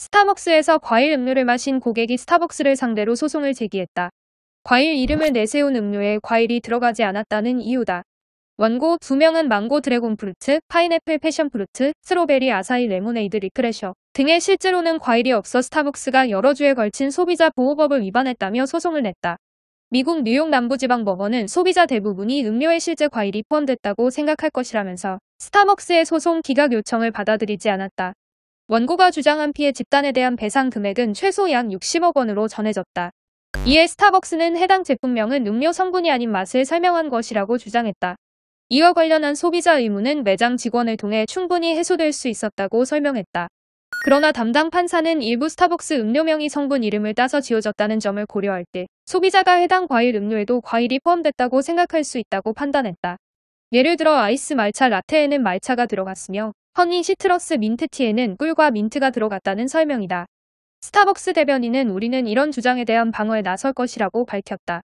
스타벅스에서 과일 음료를 마신 고객이 스타벅스를 상대로 소송을 제기했다. 과일 이름을 내세운 음료에 과일이 들어가지 않았다는 이유다. 원고 2명은 망고 드래곤 프루트, 파인애플 패션 프루트, 스로베리 아사이 레모네이드 리크레셔 등에 실제로는 과일이 없어 스타벅스가 여러 주에 걸친 소비자 보호법을 위반했다며 소송을 냈다. 미국 뉴욕 남부지방 법원은 소비자 대부분이 음료에 실제 과일이 포함됐다고 생각할 것이라면서 스타벅스의 소송 기각 요청을 받아들이지 않았다. 원고가 주장한 피해 집단에 대한 배상 금액은 최소 약 60억 원으로 전해졌다. 이에 스타벅스는 해당 제품명은 음료 성분이 아닌 맛을 설명한 것이라고 주장했다. 이와 관련한 소비자 의무는 매장 직원을 통해 충분히 해소될 수 있었다고 설명했다. 그러나 담당 판사는 일부 스타벅스 음료명이 성분 이름을 따서 지어졌다는 점을 고려할 때 소비자가 해당 과일 음료에도 과일이 포함됐다고 생각할 수 있다고 판단했다. 예를 들어 아이스 말차 라테에는 말차가 들어갔으며 허니 시트러스 민트티에는 꿀과 민트가 들어갔다는 설명이다. 스타벅스 대변인은 우리는 이런 주장에 대한 방어에 나설 것이라고 밝혔다.